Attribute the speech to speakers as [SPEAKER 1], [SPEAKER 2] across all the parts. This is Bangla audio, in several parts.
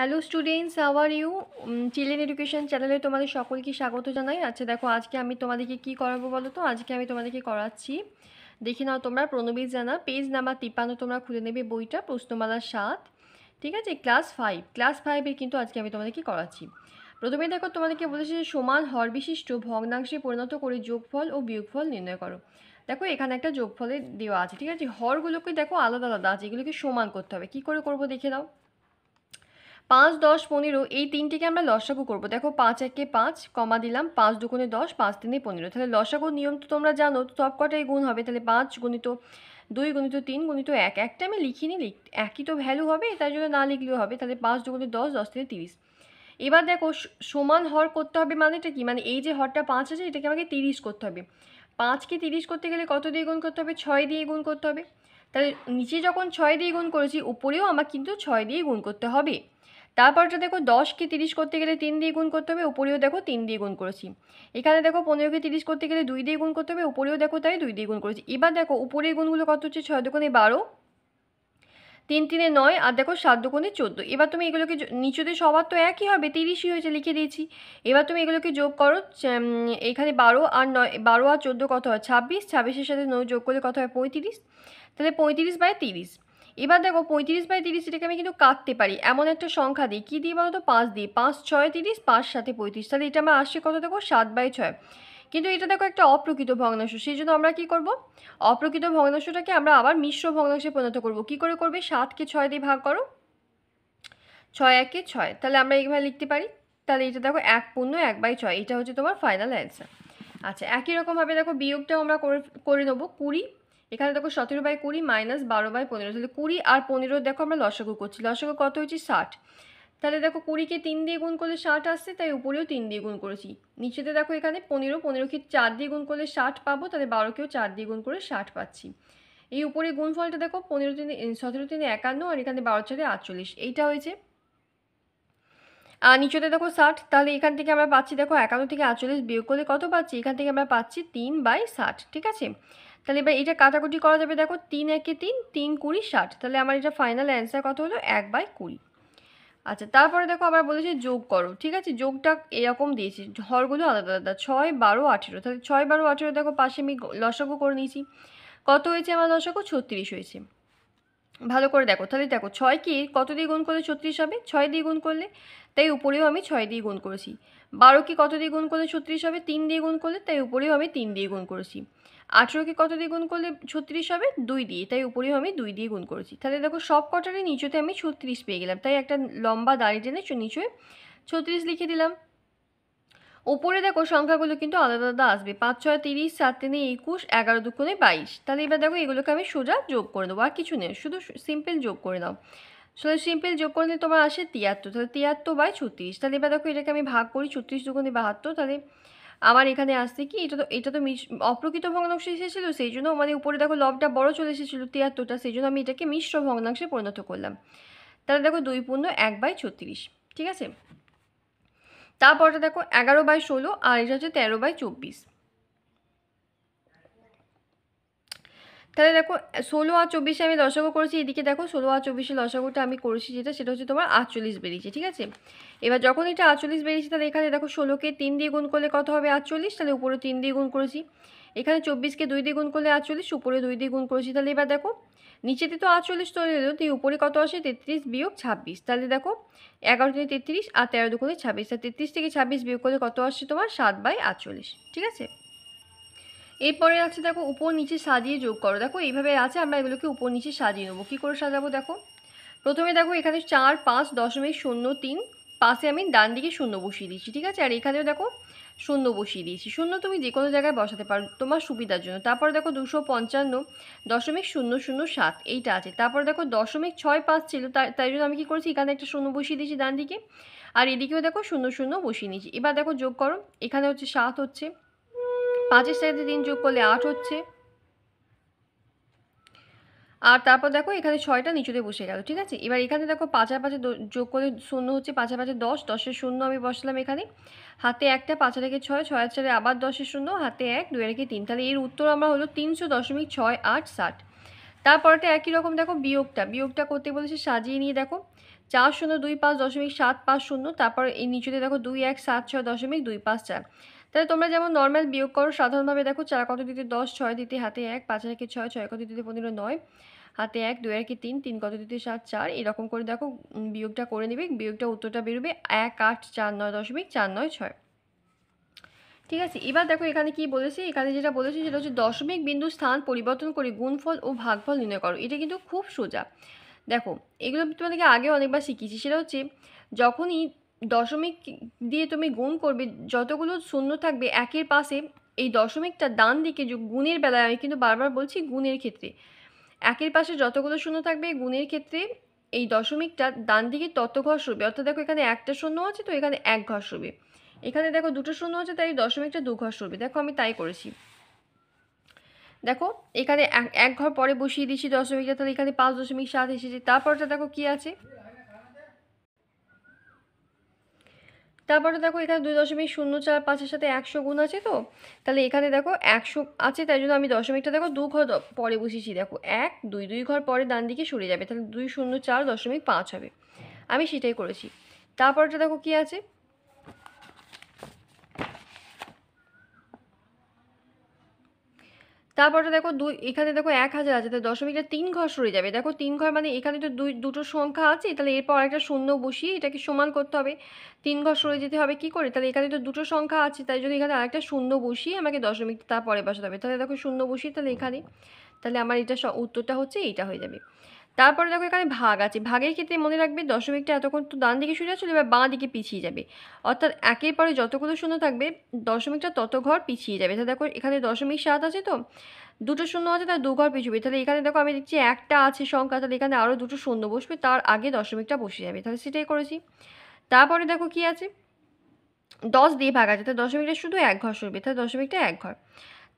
[SPEAKER 1] হ্যালো স্টুডেন্টস আওয়ার ইউ চিলেন এডুকেশন চ্যানেলে তোমাদের সকলকে স্বাগত জানাই আচ্ছা দেখো আজকে আমি তোমাদেরকে কি করাবো বলো তো আজকে আমি তোমাদেরকে করাচ্ছি দেখে নাও তোমরা প্রণবীর জানা পেজ নাম্বার তিপান্ন তোমরা খুলে নেবে বইটা প্রশ্নমালা সাত ঠিক আছে ক্লাস ফাইভ ক্লাস ফাইভের কিন্তু আজকে আমি তোমাদেরকে করাচ্ছি প্রথমে দেখো তোমাদেরকে বলেছি যে সমান হর বিশিষ্ট ভগ্নাংশে পরিণত করে যোগফল ও বিয়োগফল নির্ণয় করো দেখো এখানে একটা যোগফলে দেওয়া আছে ঠিক আছে হরগুলোকে দেখো আলাদা আলাদা আছে এগুলোকে সমান করতে হবে কী করে করবো দেখে দাও পাঁচ দশ পনেরো এই তিনটিকে আমরা লসাগু করব দেখো পাঁচ একে পাঁচ কমা দিলাম পাঁচ দুগুণে দশ পাঁচ তিনে পনেরো তাহলে লসাগুর নিয়ম তো তোমরা জানো সব কটাই গুণ হবে তাহলে পাঁচ গুণিত দুই গুণিত তিন গুণিত এক একটা আমি লিখিনি লিখ একই তো ভ্যালু হবে তার জন্য না লিখলেও হবে তাহলে পাঁচ দুগুণে দশ দশ থেকে তিরিশ এবার দেখো সমান হর করতে হবে মানেটা কি মানে এই যে হরটা পাঁচ আছে এটাকে আমাকে তিরিশ করতে হবে পাঁচকে তিরিশ করতে গেলে কত দিয়ে গুণ করতে হবে ছয় দিয়ে গুণ করতে হবে তাহলে নিচে যখন ছয় দিয়ে গুণ করেছি উপরেও আমার কিন্তু ছয় দিয়ে গুণ করতে হবে তারপর যে দেখো দশকে তিরিশ করতে গেলে তিন দিয়ে গুণ করতে হবে উপরেও দেখো তিন দিয়ে গুণ করেছি এখানে দেখো পনেরোকে তিরিশ করতে গেলে দুই দিয়ে গুণ করতে হবে উপরেও দেখো তাই দুই দিয়ে গুণ করেছি এবার দেখো উপরের গুণগুলো কত হচ্ছে ছয় দোকানে বারো তিন তিনে নয় আর দেখো সাত দুগুণে চোদ্দো এবার তুমি এগুলোকে নিচুতে সবার তো একই হবে তিরিশই হয়েছে লিখে দিয়েছি এবার তুমি এগুলোকে যোগ করো এখানে বারো আর নয় বারো আর চোদ্দো কত হয় ছাব্বিশ ছাব্বিশের সাথে নয় যোগ করলে কত হয় পঁয়ত্রিশ তাহলে পঁয়ত্রিশ বাই তিরিশ এবার দেখো পঁয়ত্রিশ বাই তিরিশ এটাকে আমি কিন্তু কাটতে পারি এমন একটা সংখ্যা দিই কী দিই বলো তো পাঁচ দিই পাঁচ ছয় তিরিশ পাঁচ সাথে পঁয়ত্রিশ তাহলে এটা আমার আসছে কত দেখো সাত বাই ছয় কিন্তু এটা দেখো একটা অপ্রকৃত ভগ্নাংশ সেই জন্য আমরা কী করবো অপ্রকৃত ভগ্নাংশটাকে আমরা আবার মিশ্র ভগ্নাংশে পরিণত করবো কী করে করবে সাতকে ছয় দিয়ে ভাগ করো ছয় একে ছয় তাহলে আমরা এইভাবে লিখতে পারি তাহলে এটা দেখো এক পূর্ণ এক বাই ছয় এটা হচ্ছে তোমার ফাইনাল অ্যান্সার আচ্ছা একই রকমভাবে দেখো বিয়োগটাও আমরা করে নেবো কুড়ি এখানে দেখো সতেরো বাই কুড়ি মাইনাস বারো বাই পনেরো তাহলে কুড়ি আর পনেরো দেখো আমরা লসাগু করছি লসাগু কত হয়েছে ষাট তাহলে দেখো কুড়িকে তিন দিয়ে গুণ করলে ষাট আসছে তাই উপরেও তিন দিয়ে গুণ করেছি নিচেতে দেখো এখানে পনেরো পনেরোকে চার দিয়ে গুণ করলে ষাট পাবো তাহলে বারোকেও চার দিয়ে গুণ করে ষাট পাচ্ছি এই উপরে গুণফলটা দেখো পনেরো তিনে সতেরো তিনে একান্ন আর এখানে বারো চারে আটচল্লিশ এইটা হয়েছে আর নিচেতে দেখো ষাট তাহলে এখান থেকে আমরা পাচ্ছি দেখো একান্ন থেকে আটচল্লিশ বিয়োগ করলে কত পাচ্ছি এখান থেকে আমরা পাচ্ছি তিন বাই ষাট ঠিক আছে তাহলে এবার এটা কাটাকুটি করা যাবে দেখো তিন একে তিন তিন কুড়ি ষাট তাহলে আমার এটা ফাইনাল অ্যান্সার কত হলো এক বাই কুড়ি আচ্ছা তারপরে দেখো আবার বলেছে যোগ করো ঠিক আছে যোগটা এরকম দিয়েছি হরগুলো আলাদা আলাদা ছয় বারো আঠেরো তাহলে ছয় বারো আঠেরো দেখো পাশে আমি লসাগু করে নিয়েছি কত হয়েছে আমার লসাগু ছত্রিশ হয়েছে ভালো করে দেখো তাহলে দেখো ছয় কি কত দিয়ে গুণ করলে ছত্রিশ হবে ছয় দিয়ে গুণ করলে তাই উপরেও আমি ছয় দিয়ে গুণ করেছি বারো কি কত দিয়ে গুণ করলে ছত্রিশ হবে তিন দিয়ে গুণ করলে তাই উপরেও আমি তিন দিয়ে গুণ করেছি আঠেরোকে কত দিয়ে গুণ করলে ছত্রিশ হবে দুই দিয়ে তাই উপরেও আমি দুই দিয়ে গুণ করেছি তাহলে দেখো সব কটারই নিচেতে আমি ছত্রিশ পেয়ে গেলাম তাই একটা লম্বা দাড়ি টেনে নিচে ছত্রিশ লিখে দিলাম ওপরে দেখো সংখ্যাগুলো কিন্তু আলাদা আলাদা আসবে পাঁচ ছয় তিরিশ সাত তিনে একুশ এগারো দুক্ষণে বাইশ তাহলে এবার দেখো এগুলোকে আমি সোজা যোগ করে দেবো আর কিছু নেই শুধু সিম্পল যোগ করে দাও সো সিম্পল যোগ করলে তোমার আসে তিয়াত্তর তাহলে তিয়াত্তর বাই ছত্রিশ তাহলে এবার দেখো এটাকে আমি ভাগ করি ছত্রিশ দুগুণে বাহাত্তর তাহলে আবার এখানে আসছে কি এটা তো এটা তো মিশ অপ্রকৃত ভগ্নাংশ এসেছিলো সেই জন্য মানে উপরে দেখো লবটা বড় চলে এসেছিলো তিয়াত্তরটা সেই জন্য আমি এটাকে মিশ্র ভগ্নাংশে পরিণত করলাম তাহলে দেখো দুই পূর্ণ এক বাই ছত্রিশ ঠিক আছে তারপরটা দেখো এগারো বাই ষোলো আর এটা হচ্ছে তেরো বাই চব্বিশ তাহলে দেখো ষোলো আর চব্বিশে আমি লসাগু করেছি এদিকে দেখো ষোলো আর চব্বিশে লসাগুটা আমি করেছি যেটা সেটা হচ্ছে তোমার আটচল্লিশ বেরিয়েছে ঠিক আছে এবার যখন এটা আটচল্লিশ বেরিয়েছে তাহলে এখানে দেখো ষোলোকে তিন দিয়ে গুণ করলে কত হবে আটচল্লিশ তাহলে উপরে তিন দিয়ে গুণ করেছি এখানে চব্বিশকে দুই দিয়ে গুণ করলে আটচল্লিশ উপরে দুই দিয়ে গুণ করেছি তাহলে এবার দেখো নিচেতে তো আটচল্লিশ তৈরি এলো তুই উপরে কত আসে তেত্রিশ বিয়োগ ছাব্বিশ তাহলে দেখো এগারো থেকে তেত্রিশ আর তেরো দুগুণে ছাব্বিশ আর তেত্রিশ থেকে ছাব্বিশ বিয়োগ করলে কত আসছে তোমার সাত বাই আটচল্লিশ ঠিক আছে এরপরে আছে দেখো উপর নিচে সাজিয়ে যোগ করো দেখো এইভাবে আছে আমরা এগুলোকে উপর নিচে সাজিয়ে নেবো কী করে সাজাবো দেখো প্রথমে দেখো এখানে চার পাঁচ দশমিক শূন্য তিন পাশে আমি ডান দিকে শূন্য বসিয়ে দিচ্ছি ঠিক আছে আর এখানেও দেখো শূন্য বসিয়ে দিয়েছি শূন্য তুমি যে কোনো জায়গায় বসাতে পারো তোমার সুবিধার জন্য তারপর দেখো দুশো পঞ্চান্ন দশমিক শূন্য শূন্য সাত এইটা আছে তারপর দেখো দশমিক ছয় পাঁচ ছিল তাই জন্য আমি কি করেছি এখানে একটা শূন্য বসিয়ে দিয়েছি ডান দিকে আর এদিকেও দেখো শূন্য শূন্য বসিয়ে নিয়েছি এবার দেখো যোগ করো এখানে হচ্ছে সাত হচ্ছে পাঁচের সাথে তিন যোগ করলে আট হচ্ছে আর তারপর দেখো এখানে ছয়টা নিচুতে বসে গেল ঠিক আছে এবার এখানে দেখো পাঁচার পাঁচে যোগ করলে শূন্য হচ্ছে পাঁচা পাঁচে দশ দশের শূন্য আমি বসলাম এখানে হাতে একটা পাঁচা থেকে ছয় ছয়ের চারে আবার দশের শূন্য হাতে এক দুই রেখে তিন তাহলে এর উত্তর আমরা হলো তিনশো দশমিক ছয় আট ষাট তারপরটা একই রকম দেখো বিয়োগটা বিয়োগটা করতে বলেছে সাজিয়ে নিয়ে দেখো চার শূন্য দুই পাঁচ দশমিক সাত পাঁচ শূন্য তারপর এই নিচুতে দেখো দুই এক সাত ছয় দশমিক দুই পাঁচ চার তাহলে তোমরা যেমন নর্মাল বিয়োগ করো সাধারণভাবে দেখো চার কত দিতে দশ ছয় দিতে হাতে এক পাঁচ একে ছয় ছয় কত দিতে পনেরো নয় হাতে এক দুই একে তিন তিন কত দিতে সাত চার এরকম করে দেখো বিয়োগটা করে নেবে বিয়োগটা উত্তরটা বেরোবে এক আট চার নয় দশমিক চার নয় ছয় ঠিক আছে এবার দেখো এখানে কি বলেছি এখানে যেটা বলেছি সেটা হচ্ছে দশমিক বিন্দু স্থান পরিবর্তন করে গুণফল ও ভাগফল নির্ণয় করো এটা কিন্তু খুব সোজা দেখো এগুলো তোমাদেরকে আগে অনেকবার শিখিয়েছি সেটা হচ্ছে যখনই দশমিক দিয়ে তুমি গুণ করবে যতগুলো শূন্য থাকবে একের পাশে এই দশমিকটা ডান দিকে গুণের বেলায় আমি কিন্তু বারবার বলছি গুণের ক্ষেত্রে একের পাশে যতগুলো শূন্য থাকবে গুণের ক্ষেত্রে এই দশমিকটা ডান দিকে তত ঘর শুবে অর্থাৎ দেখো এখানে একটা শূন্য আছে তো এখানে এক ঘর শুবে এখানে দেখো দুটো শূন্য আছে তাই দশমিকটা দু ঘর শুবে দেখো আমি তাই করেছি দেখো এখানে এক ঘর পরে বসিয়ে দিয়েছি দশমিকটা তাহলে এখানে পাঁচ দশমিক সাত এসেছে তারপরটা দেখো কি আছে তারপরে দেখো এখানে দুই দশমিক শূন্য চার পাঁচের সাথে একশো গুণ আছে তো তাহলে এখানে দেখো একশো আছে তাই জন্য আমি দশমিকটা দেখো দু ঘর পরে বসেছি দেখো এক দুই দুই ঘর পরে ডান দিকে সরে যাবে তাহলে দুই শূন্য চার দশমিক পাঁচ হবে আমি সেটাই করেছি তারপরটা দেখো কি আছে তারপরে দেখো দুই এখানে দেখো এক হাজার আছে তাহলে দশমিকটা তিন ঘর সরে যাবে দেখো তিন ঘর মানে এখানে তো দুই দুটো সংখ্যা আছে তাহলে এরপর একটা শূন্য বসিয়ে এটাকে সমান করতে হবে তিন ঘর সরে যেতে হবে কি করে তাহলে এখানে তো দুটো সংখ্যা আছে তাই যদি এখানে আরেকটা শূন্য বসিয়ে আমাকে দশমিকটা তারপরে বসাতে হবে তাহলে দেখো শূন্য বসিয়ে তাহলে এখানে তাহলে আমার এটা উত্তরটা হচ্ছে এইটা হয়ে যাবে তারপরে দেখো এখানে ভাগ আছে ভাগের ক্ষেত্রে মনে রাখবে দশমিকটা এতক্ষণ তো ডান দিকে শুরু চলে এবার বাঁ দিকে পিছিয়ে যাবে অর্থাৎ একের পরে যতগুলো শূন্য থাকবে দশমিকটা তত ঘর পিছিয়ে যাবে তাহলে দেখো এখানে দশমিক সাত আছে তো দুটো শূন্য আছে তার দু ঘর পিছবে তাহলে এখানে দেখো আমি দেখছি একটা আছে সংখ্যা তাহলে এখানে আরও দুটো শূন্য বসবে তার আগে দশমিকটা বসে যাবে তাহলে সেটাই করেছি তারপরে দেখো কি আছে দশ দিয়ে ভাগ আছে তাহলে দশমিকটা শুধু এক ঘর সরবে তাহলে দশমিকটা এক ঘর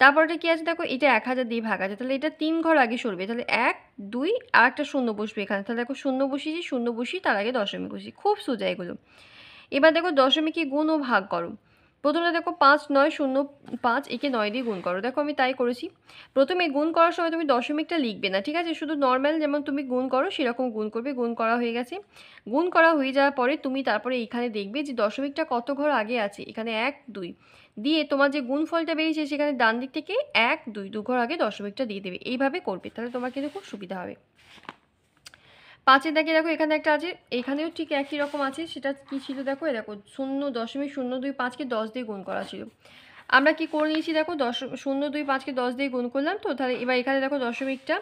[SPEAKER 1] তারপরটা কী আছে দেখো এটা এক হাজার দিয়ে ভাগ আছে তাহলে এটা তিন ঘর আগে সরবে তাহলে এক দুই আর একটা শূন্য বসবে এখানে তাহলে দেখো শূন্য বসি শূন্য বসিয়ে তার আগে দশমী বসি খুব সোজা এগুলো এবার দেখো কি গুণ ও ভাগ করো প্রথমে দেখো পাঁচ নয় শূন্য পাঁচ একে নয় দিয়ে গুণ করো দেখো আমি তাই করেছি প্রথমে গুণ করার সময় তুমি দশমিকটা লিখবে না ঠিক আছে শুধু নর্ম্যাল যেমন তুমি গুণ করো সেরকম গুণ করবে গুণ করা হয়ে গেছে গুণ করা হয়ে যাওয়ার পরে তুমি তারপরে এখানে দেখবে যে দশমিকটা কত ঘর আগে আছে এখানে এক দুই দিয়ে তোমার যে গুণফলটা বেরিয়েছে সেখানে ডান দিক থেকে এক দুই দু ঘর আগে দশমিকটা দিয়ে দেবে এইভাবে করবে তাহলে তোমার কিন্তু খুব সুবিধা হবে পাঁচে দেখে দেখো এখানে একটা আছে এখানেও ঠিক একই রকম আছে সেটা কি ছিল দেখো এ দেখো শূন্য দশমিক শূন্য দুই পাঁচকে দশ দিয়ে গুণ করা ছিল আমরা কি করে নিয়েছি দেখো দশ শূন্য দুই পাঁচকে দশ দিয়ে গুণ করলাম তো তাহলে এবার এখানে দেখো দশমিকটা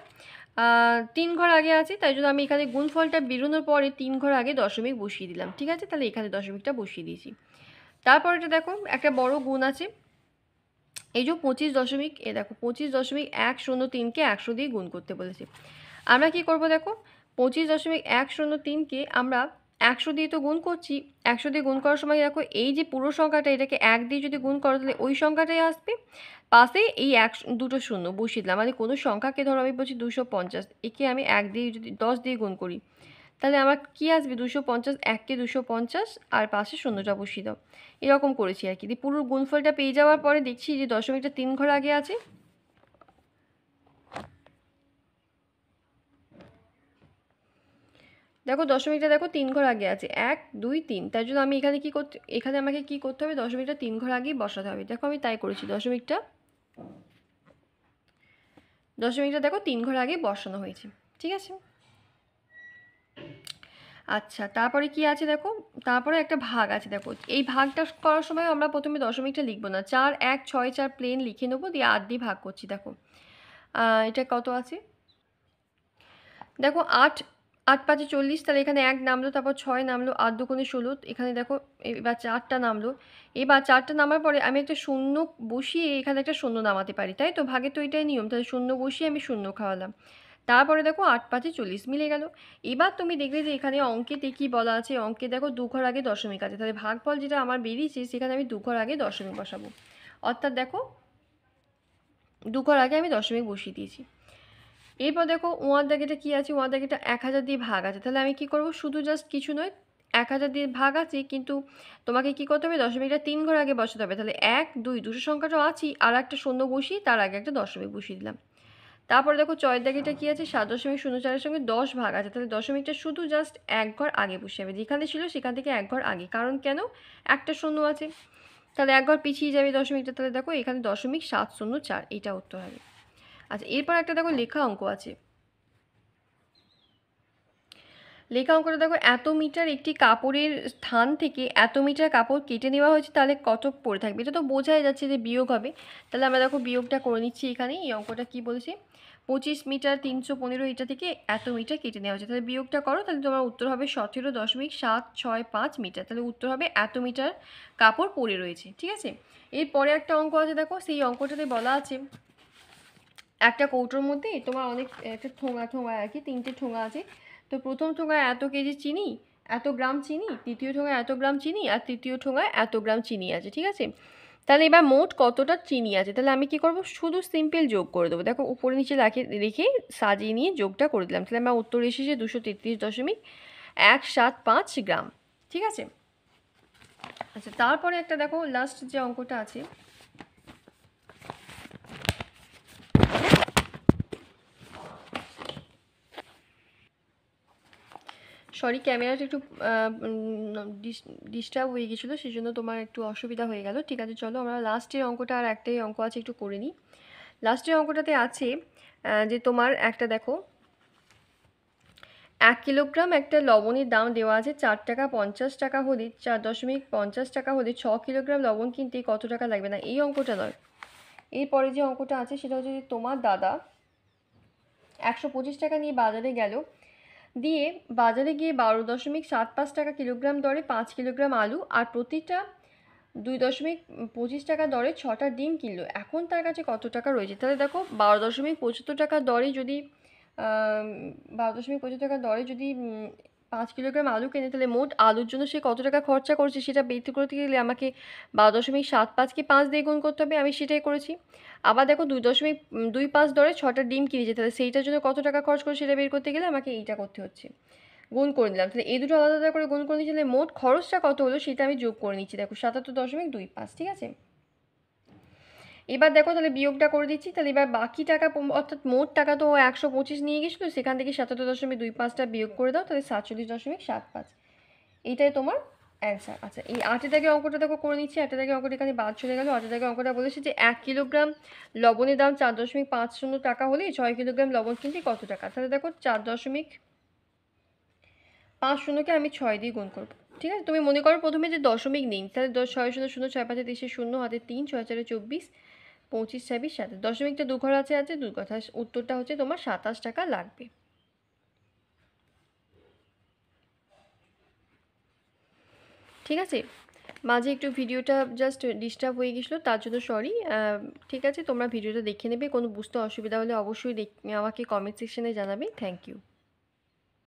[SPEAKER 1] তিন ঘর আগে আছে তাই জন্য আমি এখানে গুণফলটা বেরোনোর পরে তিন ঘর আগে দশমিক বসিয়ে দিলাম ঠিক আছে তাহলে এখানে দশমিকটা বসিয়ে দিয়েছি তারপর এটা দেখো একটা বড় গুণ আছে এই যে পঁচিশ দশমিক এ দেখো পঁচিশ দশমিক এক শূন্য তিনকে একশো দিয়ে গুণ করতে বলেছে আমরা কি করব দেখো পঁচিশ দশমিক এক শূন্য তিনকে আমরা একশো দিয়ে তো গুণ করছি একশো দিয়ে গুণ করার সময় দেখো এই যে পুরো সংখ্যাটা এটাকে এক দিয়ে যদি গুণ করো তাহলে ওই সংখ্যাটাই আসবে পাশে এই এক দুটো শূন্য বসিয়ে দিলাম মানে কোনো সংখ্যাকে ধরো আমি বলছি দুশো পঞ্চাশ একে আমি এক দিয়ে যদি দশ দিয়ে গুণ করি তাহলে আমার কি আসবে দুশো পঞ্চাশ এককে দুশো পঞ্চাশ আর পাশে শূন্যটা বসিয়ে দাও এরকম করেছি আর কি দিয়ে পুরো গুণফলটা পেয়ে যাওয়ার পরে দেখছি যে দশমিকটা তিন ঘর আগে আছে দেখো দশমিকটা দেখো তিন ঘর আগে আছে এক দুই তিন তার জন্য আমি এখানে কি করতে এখানে আমাকে কি করতে হবে দশমিকটা তিন ঘর আগেই বসাতে হবে দেখো আমি তাই করেছি দশমিকটা দশমিকটা দেখো তিন ঘর আগে বসানো হয়েছে ঠিক আছে আচ্ছা তারপরে কি আছে দেখো তারপরে একটা ভাগ আছে দেখো এই ভাগটা করার সময় আমরা প্রথমে দশমিকটা লিখবো না চার এক ছয় চার প্লেন লিখে নেবো দিয়ে আট দিয়ে ভাগ করছি দেখো এটা কত আছে দেখো আট আট পাঁচে চল্লিশ তাহলে এখানে এক নামলো তারপর ছয় নামলো আট দুগুণে ষোলো এখানে দেখো এবার চারটা নামলো এবার চারটা নামার পরে আমি একটা শূন্য বসিয়ে এখানে একটা শূন্য নামাতে পারি তাই তো ভাগে তো এটাই নিয়ম তাহলে শূন্য বসিয়ে আমি শূন্য খাওয়ালাম তারপরে দেখো আট পাঁচে চল্লিশ মিলে গেল এবার তুমি দেখবে যে এখানে অঙ্কেতে কী বলা আছে অঙ্কে দেখো দুঘর আগে দশমিক আছে তাহলে ভাগফল যেটা আমার বেরিয়েছে সেখানে আমি দুঘর আগে দশমিক বসাবো অর্থাৎ দেখো দুঘর আগে আমি দশমিক বসিয়ে দিয়েছি এরপর দেখো ওয়ান দাগেটা কী আছে ওয়ান দাগেটা এক হাজার দিয়ে ভাগ আছে তাহলে আমি কি করব শুধু জাস্ট কিছু নয় এক হাজার দিয়ে ভাগ আছে কিন্তু তোমাকে কি করতে হবে দশমিকটা তিন ঘর আগে বসাতে হবে তাহলে এক দুই দুশো সংখ্যাটাও আছি আর একটা শূন্য বসিয়ে তার আগে একটা দশমিক বসিয়ে দিলাম তারপরে দেখো চয়ের দাগিটা কী আছে সাত দশমিক শূন্য চারের সঙ্গে দশ ভাগ আছে তাহলে দশমিকটা শুধু জাস্ট এক ঘর আগে বসে যাবে যেখানে ছিল সেখান থেকে এক ঘর আগে কারণ কেন একটা শূন্য আছে তাহলে এক ঘর পিছিয়ে যাবে দশমিকটা তাহলে দেখো এখানে দশমিক সাত শূন্য চার এটা উত্তর হবে আচ্ছা এরপর একটা দেখো লেখা অঙ্ক আছে লেখা অঙ্কটা দেখো এত মিটার একটি কাপড়ের স্থান থেকে এত মিটার কাপড় কেটে নেওয়া হয়েছে তাহলে কত পড়ে থাকবে এটা তো বোঝাই যাচ্ছে যে বিয়োগ হবে তাহলে আমরা দেখো বিয়োগটা করে নিচ্ছি এখানে এই অঙ্কটা কি বলছে পঁচিশ মিটার তিনশো পনেরো এটা থেকে এত মিটার কেটে নেওয়া হয়েছে তাহলে বিয়োগটা করো তাহলে তোমার উত্তর হবে সতেরো দশমিক সাত ছয় পাঁচ মিটার তাহলে উত্তর হবে এত মিটার কাপড় পরে রয়েছে ঠিক আছে এরপরে একটা অঙ্ক আছে দেখো সেই অঙ্কটাতে বলা আছে একটা কৌটোর মধ্যে তোমার অনেক একটা ঠোঙা ঠোঙা আর কি তিনটে ঠোঙা আছে তো প্রথম ঠোঙায় এত কেজি চিনি এত গ্রাম চিনি তৃতীয় ঠোঙায় এত গ্রাম চিনি আর তৃতীয় ঠোঙায় এত গ্রাম চিনি আছে ঠিক আছে তাহলে এবার মোট কতটা চিনি আছে তাহলে আমি কি করব শুধু সিম্পল যোগ করে দেবো দেখো উপরে নিচে রাখে রেখে সাজিয়ে নিয়ে যোগটা করে দিলাম তাহলে আমার উত্তর এসেছে দুশো তেত্রিশ দশমিক এক সাত পাঁচ গ্রাম ঠিক আছে আচ্ছা তারপরে একটা দেখো লাস্ট যে অঙ্কটা আছে সরি ক্যামেরাটা একটু ডিস্টার্ব হয়ে গেছিলো সেই জন্য তোমার একটু অসুবিধা হয়ে গেল ঠিক আছে চলো আমরা লাস্টের অঙ্কটা আর একটাই অঙ্ক আছে একটু করে নিই লাস্টের অঙ্কটাতে আছে যে তোমার একটা দেখো এক কিলোগ্রাম একটা লবণের দাম দেওয়া আছে চার টাকা পঞ্চাশ টাকা হলে চার দশমিক পঞ্চাশ টাকা হলে ছ কিলোগ্রাম লবণ কিনতে কত টাকা লাগবে না এই অঙ্কটা নয় এরপরে যে অঙ্কটা আছে সেটা হচ্ছে তোমার দাদা একশো টাকা নিয়ে বাজারে গেল দিয়ে বাজারে গিয়ে বারো দশমিক সাত পাঁচ টাকা কিলোগ্রাম দরে পাঁচ কিলোগ্রাম আলু আর প্রতিটা দুই দশমিক পঁচিশ টাকা দরে ছটা ডিম কিনলো এখন তার কাছে কত টাকা রয়েছে তাহলে দেখো বারো দশমিক পঁচাত্তর টাকা দরে যদি বারো দশমিক পঁচাত্তর টাকা দরে যদি পাঁচ কিলোগ্রাম আলু কেনে তাহলে মোট আলুর জন্য সে কত টাকা খরচা করছে সেটা বের করতে গেলে আমাকে বারো দশমিক সাত পাঁচ কি পাঁচ দিয়ে গুণ করতে হবে আমি সেটাই করেছি আবার দেখো দুই দশমিক দুই পাঁচ দরে ছটা ডিম কিনেছে তাহলে সেইটার জন্য কত টাকা খরচ করে সেটা বের করতে গেলে আমাকে এইটা করতে হচ্ছে গুণ করে নিলাম তাহলে এই দুটো আলাদা আলাদা করে গুণ করে নিচ্ছি তাহলে মোট খরচটা কত হলো সেটা আমি যোগ করে নিচ্ছি দেখো সাতাত্তর দশমিক দুই পাঁচ ঠিক আছে এবার দেখো তাহলে বিয়োগটা করে দিচ্ছি তাহলে এবার বাকি টাকা অর্থাৎ মোট টাকা তো একশো পঁচিশ নিয়ে গেছিলো সেখান থেকে সাতাত্তর দশমিক দুই পাঁচটা বিয়োগ করে দাও তাহলে সাতচল্লিশ দশমিক সাত পাঁচ এইটাই তোমার অ্যান্সার আচ্ছা এই আটে দাগে অঙ্কটা দেখো করে নিচ্ছি আটে দাগে অঙ্কটা এখানে বাদ চলে গেলো আটে দাগে অঙ্কটা বলেছে যে এক কিলোগ্রাম লবণের দাম চার দশমিক পাঁচ শূন্য টাকা হলে ছয় কিলোগ্রাম লবণ কিনতে কত টাকা তাহলে দেখো চার দশমিক পাঁচ শূন্যকে আমি ছয় দিয়ে গুণ করবো ঠিক আছে তুমি মনে করো প্রথমে যে দশমিক নেই তাহলে ছয় শূন্য শূন্য ছয় পাঁচে তিরিশে শূন্য হাতে তিন ছয় চারে চব্বিশ পঁচিশ ছাব্বিশ সাতাশ দশমিকটা দু ঘর আছে আছে দু কথা উত্তরটা হচ্ছে তোমার সাতাশ টাকা লাগবে ঠিক আছে মাঝে একটু ভিডিওটা জাস্ট ডিস্টার্ব হয়ে গেছিলো তার জন্য সরি ঠিক আছে তোমরা ভিডিওটা দেখে নেবে কোনো বুঝতে অসুবিধা হলে অবশ্যই আমাকে কমেন্ট সেকশানে জানাবে থ্যাংক ইউ